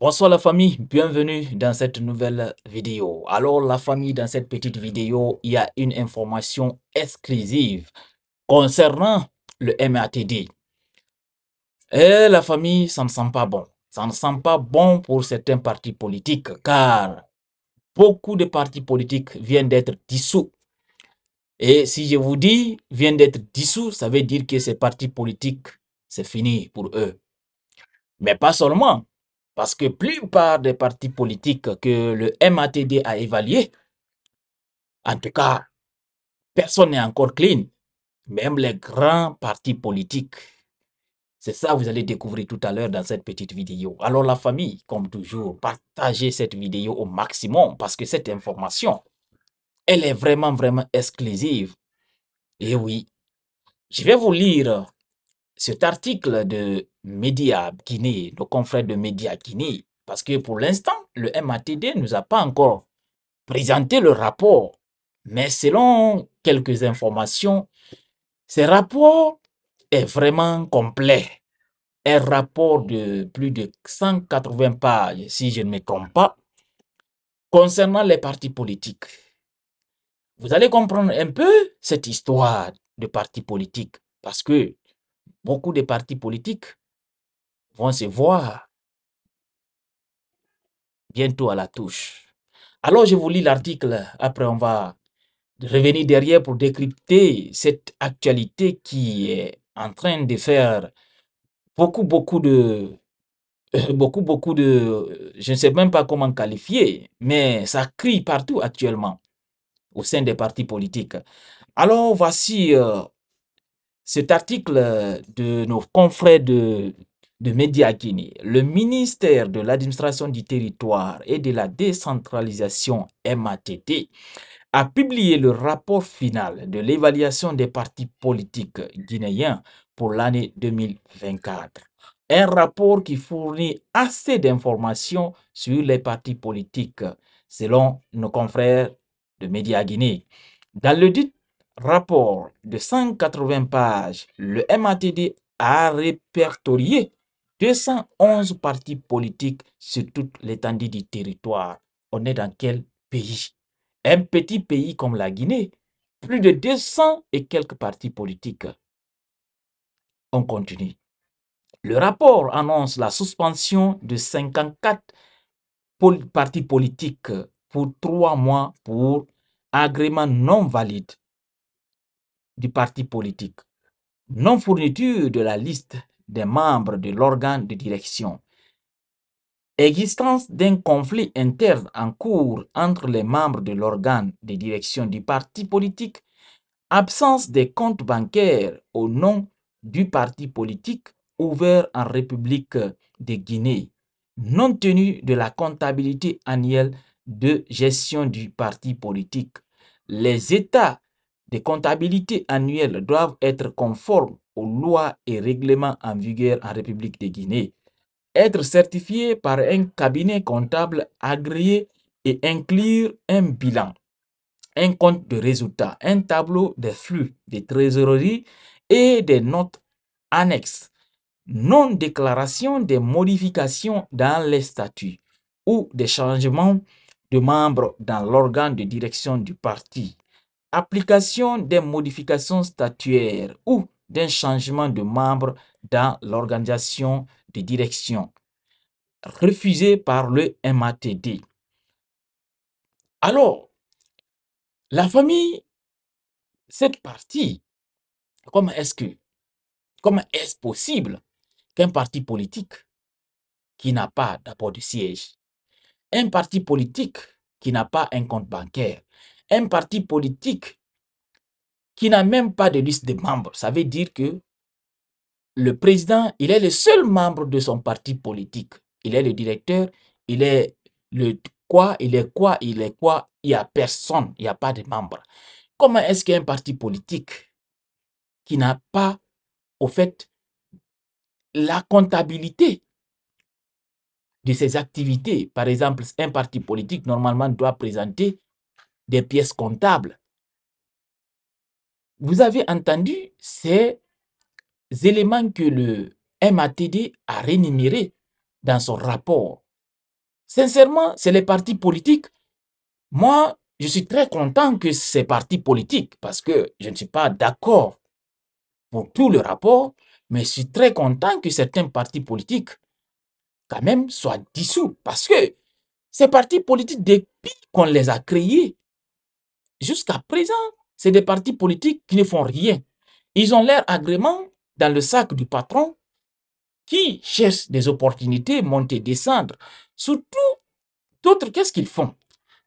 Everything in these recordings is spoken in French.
Bonsoir la famille, bienvenue dans cette nouvelle vidéo. Alors la famille, dans cette petite vidéo, il y a une information exclusive concernant le MATD. Et eh, la famille, ça ne sent pas bon. Ça ne sent pas bon pour certains partis politiques car beaucoup de partis politiques viennent d'être dissous. Et si je vous dis viennent d'être dissous, ça veut dire que ces partis politiques, c'est fini pour eux. Mais pas seulement. Parce que plupart des partis politiques que le MATD a évalué, en tout cas, personne n'est encore clean. Même les grands partis politiques. C'est ça que vous allez découvrir tout à l'heure dans cette petite vidéo. Alors la famille, comme toujours, partagez cette vidéo au maximum parce que cette information, elle est vraiment, vraiment exclusive. Et oui, je vais vous lire cet article de Média Guinée, nos confrères de Média Guinée, parce que pour l'instant, le MATD ne nous a pas encore présenté le rapport. Mais selon quelques informations, ce rapport est vraiment complet. Un rapport de plus de 180 pages, si je ne me trompe pas, concernant les partis politiques. Vous allez comprendre un peu cette histoire de partis politiques, parce que beaucoup de partis politiques vont se voir bientôt à la touche. Alors je vous lis l'article, après on va revenir derrière pour décrypter cette actualité qui est en train de faire beaucoup, beaucoup de... Beaucoup, beaucoup de... Je ne sais même pas comment qualifier, mais ça crie partout actuellement au sein des partis politiques. Alors voici euh, cet article de nos confrères de de Guinée, le ministère de l'administration du territoire et de la décentralisation MATD a publié le rapport final de l'évaluation des partis politiques guinéens pour l'année 2024. Un rapport qui fournit assez d'informations sur les partis politiques, selon nos confrères de Média Guinée. Dans le dit rapport de 180 pages, le MATD a répertorié 211 partis politiques sur toute l'étendue du territoire. On est dans quel pays Un petit pays comme la Guinée, plus de 200 et quelques partis politiques. On continue. Le rapport annonce la suspension de 54 partis politiques pour trois mois pour agrément non valide du parti politique, non fourniture de la liste des membres de l'organe de direction. Existence d'un conflit interne en cours entre les membres de l'organe de direction du parti politique. Absence des comptes bancaires au nom du parti politique ouvert en République de Guinée. Non tenue de la comptabilité annuelle de gestion du parti politique. Les états de comptabilité annuelle doivent être conformes aux lois et règlements en vigueur en République de Guinée, être certifié par un cabinet comptable agréé et inclure un bilan, un compte de résultats, un tableau des flux de trésorerie et des notes annexes, non-déclaration des modifications dans les statuts ou des changements de membres dans l'organe de direction du parti, application des modifications statuaires ou d'un changement de membre dans l'organisation de direction, refusé par le MATD. Alors, la famille, cette partie, comment est-ce que, comment est-ce possible qu'un parti politique qui n'a pas d'apport de siège, un parti politique qui n'a pas un compte bancaire, un parti politique qui n'a même pas de liste de membres. Ça veut dire que le président, il est le seul membre de son parti politique. Il est le directeur, il est le quoi, il est quoi, il est quoi. Il n'y a personne, il n'y a pas de membre. Comment est-ce qu'un parti politique qui n'a pas, au fait, la comptabilité de ses activités, par exemple, un parti politique normalement doit présenter des pièces comptables vous avez entendu ces éléments que le MATD a rénumérés dans son rapport. Sincèrement, c'est les partis politiques. Moi, je suis très content que ces partis politiques, parce que je ne suis pas d'accord pour tout le rapport, mais je suis très content que certains partis politiques, quand même, soient dissous. Parce que ces partis politiques, depuis qu'on les a créés, jusqu'à présent, c'est des partis politiques qui ne font rien. Ils ont leur agrément dans le sac du patron qui cherche des opportunités, monter, descendre. Surtout, d'autres, qu'est-ce qu'ils font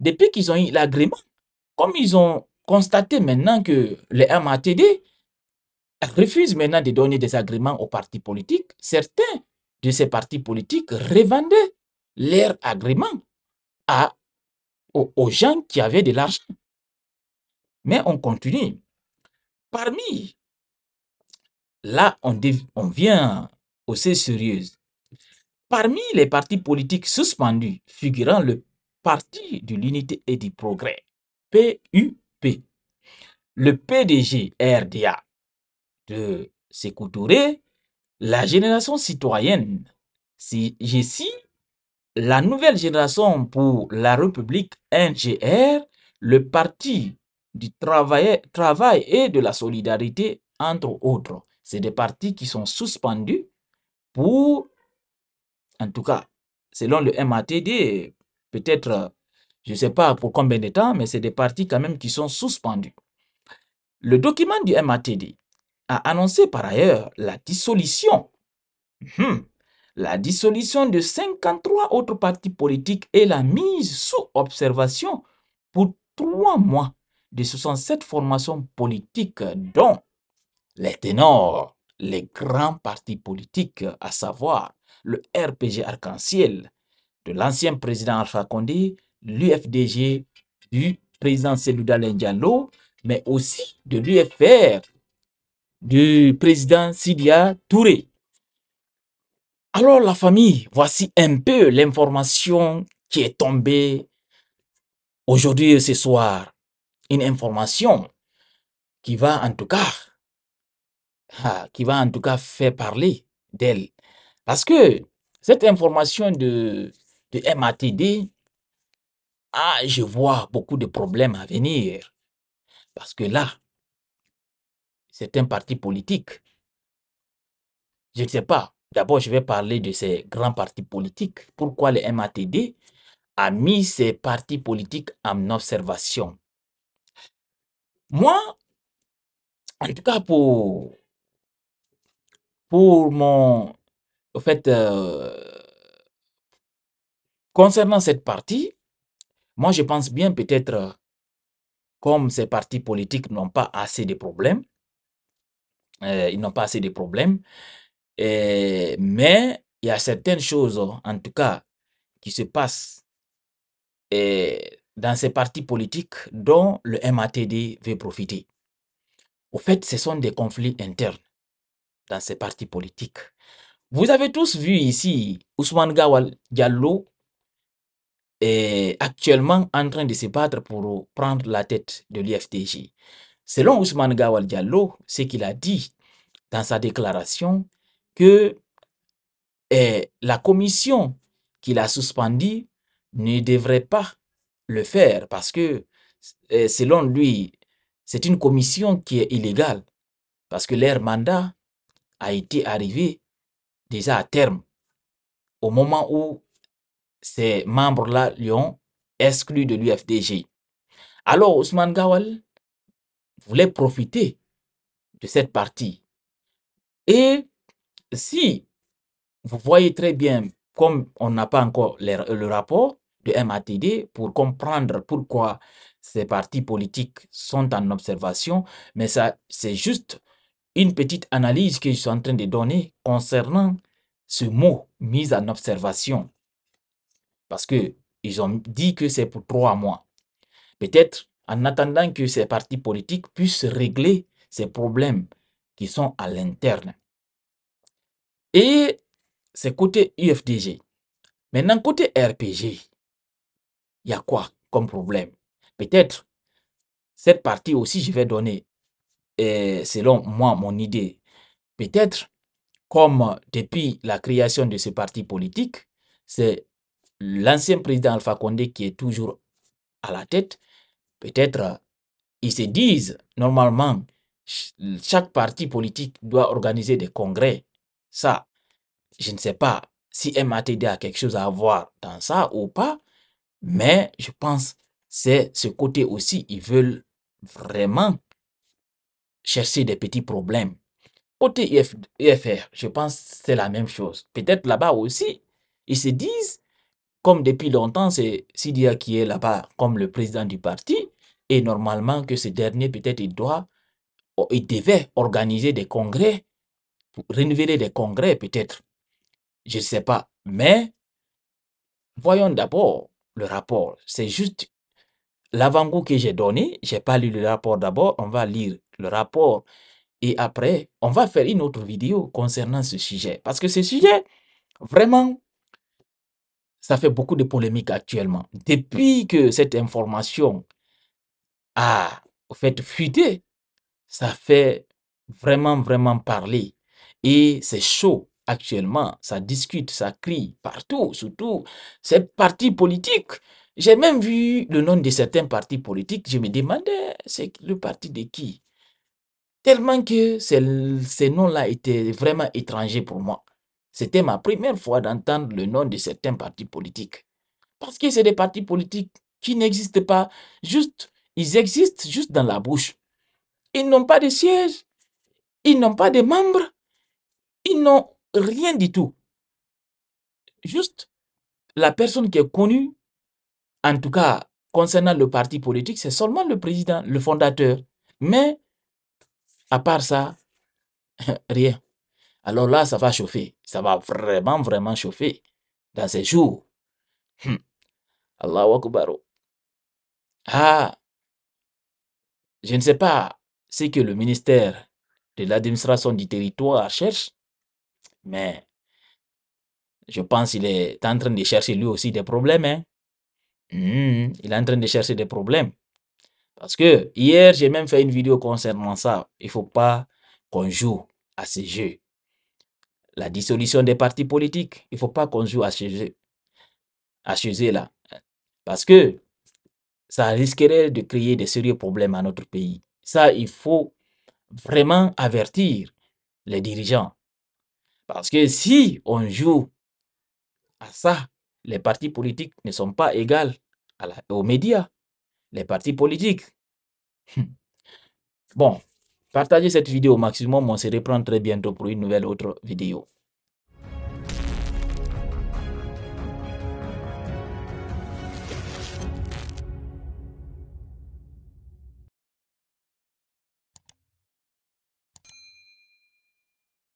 Depuis qu'ils ont eu l'agrément, comme ils ont constaté maintenant que les MATD refusent maintenant de donner des agréments aux partis politiques, certains de ces partis politiques revendaient leur agrément à, aux, aux gens qui avaient de l'argent. Mais on continue. Parmi, là, on, on vient aussi sérieuse. Parmi les partis politiques suspendus figurant le Parti de l'Unité et du Progrès, PUP, le PDG RDA de Sécoutouré, la génération citoyenne, j'ai la nouvelle génération pour la République NGR, le Parti du travail, travail et de la solidarité, entre autres. C'est des partis qui sont suspendus pour, en tout cas, selon le MATD, peut-être, je ne sais pas pour combien de temps, mais c'est des partis quand même qui sont suspendus. Le document du MATD a annoncé par ailleurs la dissolution, hum, la dissolution de 53 autres partis politiques et la mise sous observation pour trois mois de 67 formations politiques, dont les ténors, les grands partis politiques, à savoir le RPG Arc-en-Ciel de l'ancien président Alpha Condé, l'UFDG du président Selouda Diallo, mais aussi de l'UFR du président Sidia Touré. Alors la famille, voici un peu l'information qui est tombée aujourd'hui et ce soir une information qui va en tout cas, qui va en tout cas faire parler d'elle. Parce que cette information de, de MATD, ah, je vois beaucoup de problèmes à venir. Parce que là, c'est un parti politique. Je ne sais pas. D'abord, je vais parler de ces grands partis politiques. Pourquoi le MATD a mis ces partis politiques en observation moi, en tout cas pour, pour mon... En fait, euh, concernant cette partie, moi je pense bien peut-être euh, comme ces partis politiques n'ont pas assez de problèmes, euh, ils n'ont pas assez de problèmes, mais il y a certaines choses, en tout cas, qui se passent et dans ces partis politiques dont le MATD veut profiter. Au fait, ce sont des conflits internes dans ces partis politiques. Vous avez tous vu ici Ousmane Gawal Diallo est actuellement en train de se battre pour prendre la tête de l'IFDG. Selon Ousmane Gawal Diallo, ce qu'il a dit dans sa déclaration, que eh, la commission qu'il a suspendue ne devrait pas le faire parce que, euh, selon lui, c'est une commission qui est illégale parce que leur mandat a été arrivé déjà à terme au moment où ces membres-là lui ont exclu de l'UFDG. Alors Ousmane Gawal voulait profiter de cette partie. Et si vous voyez très bien, comme on n'a pas encore le rapport, de MATD pour comprendre pourquoi ces partis politiques sont en observation, mais ça, c'est juste une petite analyse que je suis en train de donner concernant ce mot mise en observation. Parce que ils ont dit que c'est pour trois mois. Peut-être en attendant que ces partis politiques puissent régler ces problèmes qui sont à l'interne. Et c'est côté UFDG. Maintenant, côté RPG, il y a quoi comme problème Peut-être, cette partie aussi, je vais donner, euh, selon moi, mon idée. Peut-être, comme depuis la création de ce parti politique, c'est l'ancien président Alpha Condé qui est toujours à la tête. Peut-être, ils se disent, normalement, chaque parti politique doit organiser des congrès. Ça, je ne sais pas si MATD a quelque chose à voir dans ça ou pas, mais je pense c'est ce côté aussi, ils veulent vraiment chercher des petits problèmes. Côté IFR, je pense c'est la même chose. Peut-être là-bas aussi, ils se disent, comme depuis longtemps, c'est Sidia qui est là-bas comme le président du parti, et normalement que ce dernier, peut-être, il doit, oh, il devait organiser des congrès, renouveler des congrès peut-être. Je ne sais pas. Mais voyons d'abord le rapport. C'est juste l'avant-goût que j'ai donné. J'ai pas lu le rapport d'abord. On va lire le rapport. Et après, on va faire une autre vidéo concernant ce sujet. Parce que ce sujet, vraiment, ça fait beaucoup de polémiques actuellement. Depuis que cette information a fait fuiter, ça fait vraiment, vraiment parler. Et c'est chaud actuellement. Ça discute, ça crie partout, surtout ces partis politiques. J'ai même vu le nom de certains partis politiques. Je me demandais, c'est le parti de qui Tellement que ces, noms-là étaient vraiment étrangers pour moi. C'était ma première fois d'entendre le nom de certains partis politiques. Parce que c'est des partis politiques qui n'existent pas, juste, ils existent juste dans la bouche. Ils n'ont pas de siège, ils n'ont pas de membres, ils n'ont rien du tout. Juste, la personne qui est connue, en tout cas concernant le parti politique, c'est seulement le président, le fondateur. Mais, à part ça, rien. Alors là, ça va chauffer. Ça va vraiment, vraiment chauffer dans ces jours. Hum. Allahu Akbar. Ah, je ne sais pas ce que le ministère de l'administration du territoire cherche, mais je pense qu'il est en train de chercher lui aussi des problèmes. Hein. Mmh, il est en train de chercher des problèmes. Parce que hier, j'ai même fait une vidéo concernant ça. Il ne faut pas qu'on joue à ces jeux. La dissolution des partis politiques, il ne faut pas qu'on joue à ces jeux. À ces là Parce que ça risquerait de créer des sérieux problèmes à notre pays. Ça, il faut vraiment avertir les dirigeants. Parce que si on joue à ça, les partis politiques ne sont pas égales aux médias. Les partis politiques. Hmm. Bon, partagez cette vidéo au maximum. On se reprend très bientôt pour une nouvelle autre vidéo.